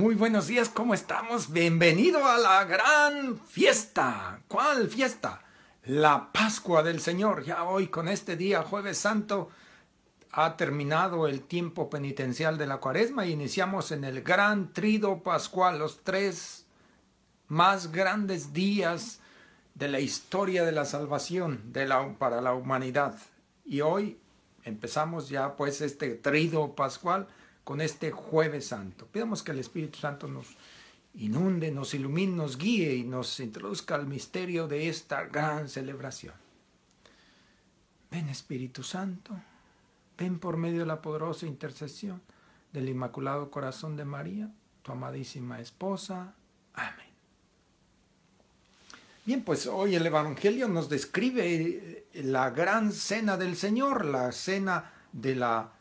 Muy buenos días, ¿cómo estamos? Bienvenido a la gran fiesta. ¿Cuál fiesta? La Pascua del Señor. Ya hoy con este día, jueves santo, ha terminado el tiempo penitencial de la cuaresma y iniciamos en el gran trido pascual, los tres más grandes días de la historia de la salvación para la humanidad. Y hoy empezamos ya pues este trido pascual con este jueves santo. Pidamos que el Espíritu Santo nos inunde, nos ilumine, nos guíe y nos introduzca al misterio de esta gran celebración. Ven Espíritu Santo, ven por medio de la poderosa intercesión del Inmaculado Corazón de María, tu amadísima esposa. Amén. Bien, pues hoy el Evangelio nos describe eh, la gran cena del Señor, la cena de la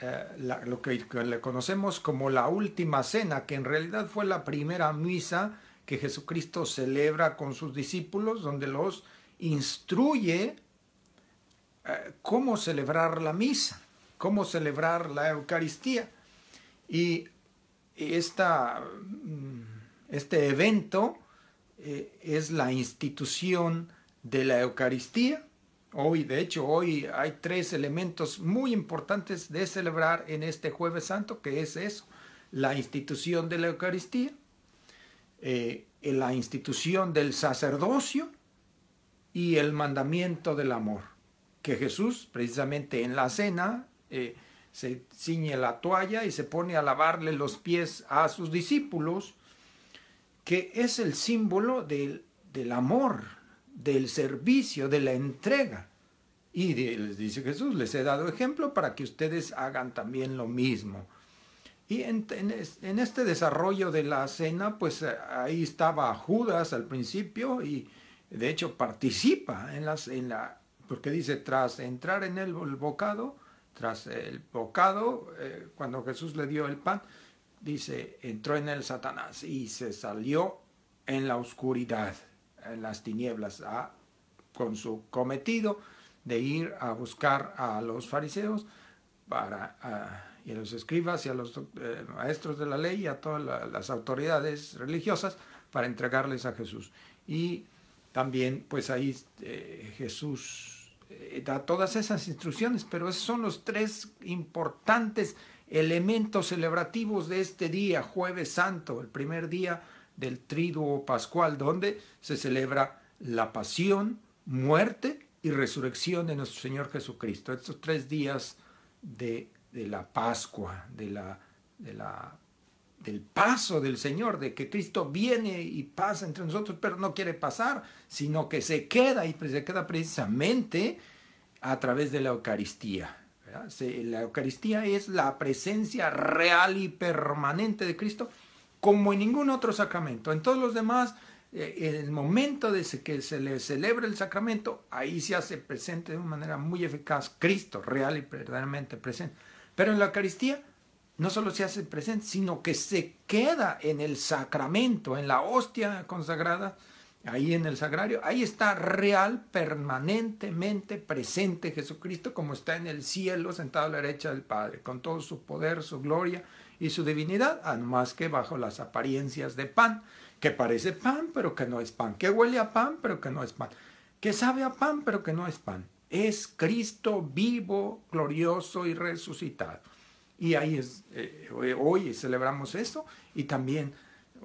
eh, lo que, le conocemos como la última cena, que en realidad fue la primera misa que Jesucristo celebra con sus discípulos, donde los instruye eh, cómo celebrar la misa, cómo celebrar la Eucaristía. Y mm, este evento eh, es la institución de la Eucaristía Hoy, de hecho, hoy hay tres elementos muy importantes de celebrar en este jueves santo, que es eso, la institución de la Eucaristía, eh, la institución del sacerdocio y el mandamiento del amor, que Jesús precisamente en la cena eh, se ciñe la toalla y se pone a lavarle los pies a sus discípulos, que es el símbolo del amor, del servicio, de la entrega. Y les dice Jesús, les he dado ejemplo para que ustedes hagan también lo mismo. Y en, este desarrollo de la cena, pues eh, ahí estaba Judas al principio y de hecho participa en, la en la, porque dice, tras entrar en el, bocado, tras el bocado, eh, cuando Jesús le dio el pan, dice, entró en el Satanás y se salió en la oscuridad en las tinieblas con su cometido de ir a buscar a los fariseos para, y a los escribas y a los eh, maestros de la ley y a todas las autoridades religiosas para entregarles a Jesús. Y también pues ahí eh, Jesús eh, da todas esas instrucciones, pero esos son los tres importantes elementos celebrativos de este día, jueves santo, el primer día del triduo pascual, donde se celebra la pasión, muerte y resurrección de nuestro Señor Jesucristo. Estos tres días de, la Pascua, de la, de la, del paso del Señor, de que Cristo viene y pasa entre nosotros, pero no quiere pasar, sino que se queda y se queda precisamente a través de la Eucaristía. la Eucaristía es la presencia real y permanente de Cristo como en ningún otro sacramento. En todos los demás, eh, en el momento de que se le celebra el sacramento, ahí se hace presente de una manera muy eficaz Cristo, real y verdaderamente presente. Pero en la Eucaristía no solo se hace presente, sino que se queda en el sacramento, en la hostia consagrada, ahí en el sagrario, ahí está real, permanentemente presente Jesucristo como está en el cielo, sentado a la derecha del Padre, con todo su poder, su gloria y su divinidad, más que bajo las apariencias de pan, que parece pan, pero que no es pan, que huele a pan, pero que no es pan, que sabe a pan, pero que no es pan. Es Cristo vivo, glorioso y resucitado. Y ahí es, eh, hoy celebramos esto y también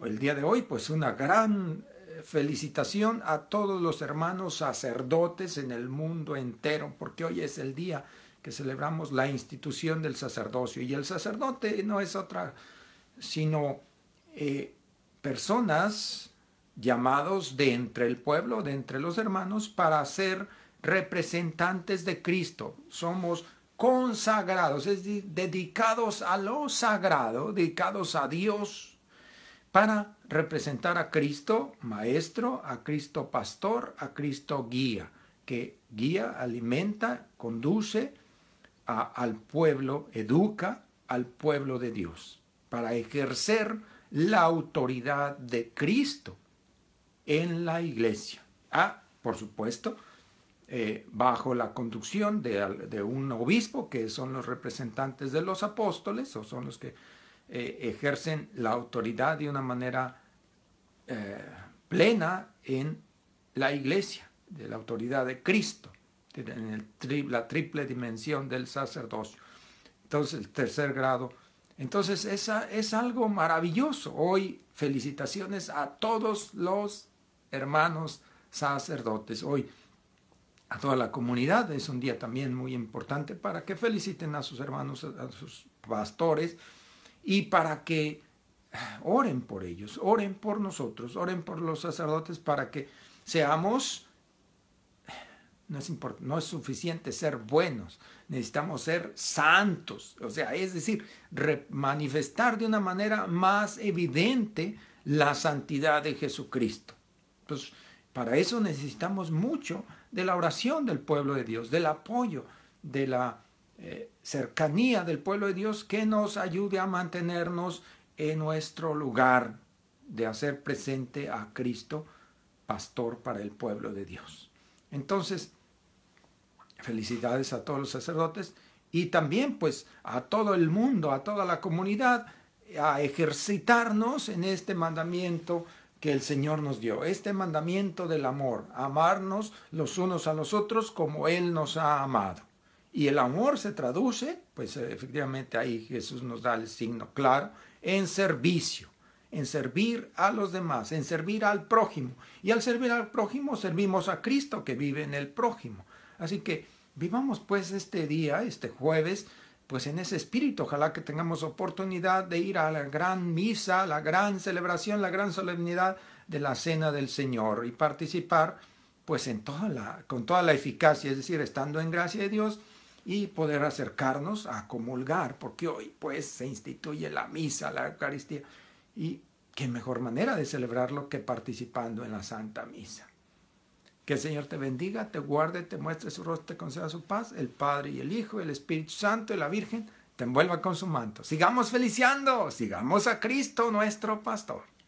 el día de hoy, pues una gran eh, felicitación a todos los hermanos sacerdotes en el mundo entero, porque hoy es el día que celebramos la institución del sacerdocio. Y el sacerdote no es otra, sino eh, personas llamados de entre el pueblo, de entre los hermanos, para ser representantes de Cristo. Somos consagrados, es decir, dedicados a lo sagrado, dedicados a Dios, para representar a Cristo maestro, a Cristo pastor, a Cristo guía, que guía, alimenta, conduce, al pueblo, educa al pueblo de Dios para ejercer la autoridad de Cristo en la iglesia. Ah, por supuesto, eh, bajo la conducción de, un obispo, que son los representantes de los apóstoles, o son los que eh, ejercen la autoridad de una manera eh, plena en la iglesia, de la autoridad de Cristo en la triple dimensión del sacerdocio. Entonces, el tercer grado. Entonces, esa es algo maravilloso. Hoy, felicitaciones a todos los hermanos sacerdotes. Hoy, a toda la comunidad. Es un día también muy importante para que feliciten a sus hermanos, a sus pastores y para que eh, oren por ellos, oren por nosotros, oren por los sacerdotes para que seamos no es, no es suficiente ser buenos, necesitamos ser santos. O sea, es decir, manifestar de una manera más evidente la santidad de Jesucristo. Pues para eso necesitamos mucho de la oración del pueblo de Dios, del apoyo, de la eh, cercanía del pueblo de Dios que nos ayude a mantenernos en nuestro lugar de hacer presente a Cristo, pastor para el pueblo de Dios. Entonces, Felicidades a todos los sacerdotes y también pues a todo el mundo, a toda la comunidad, a ejercitarnos en este mandamiento que el Señor nos dio, este mandamiento del amor, amarnos los unos a los otros como Él nos ha amado. Y el amor se traduce, pues efectivamente ahí Jesús nos da el signo claro, en servicio, en servir a los demás, en servir al prójimo. Y al servir al prójimo servimos a Cristo que vive en el prójimo. Así que vivamos pues este día, este jueves, pues en ese espíritu, ojalá que tengamos oportunidad de ir a la gran misa, la gran celebración, la gran solemnidad de la cena del Señor y participar pues en con toda la eficacia, es decir, estando en gracia de Dios y poder acercarnos a comulgar, porque hoy pues se instituye la misa, la Eucaristía, y qué mejor manera de celebrarlo que participando en la Santa Misa. Que el Señor te bendiga, te guarde, te muestre su rostro, te conceda su paz. El Padre y el Hijo, el Espíritu Santo y la Virgen te envuelva con su manto. Sigamos feliciando, sigamos a Cristo nuestro pastor.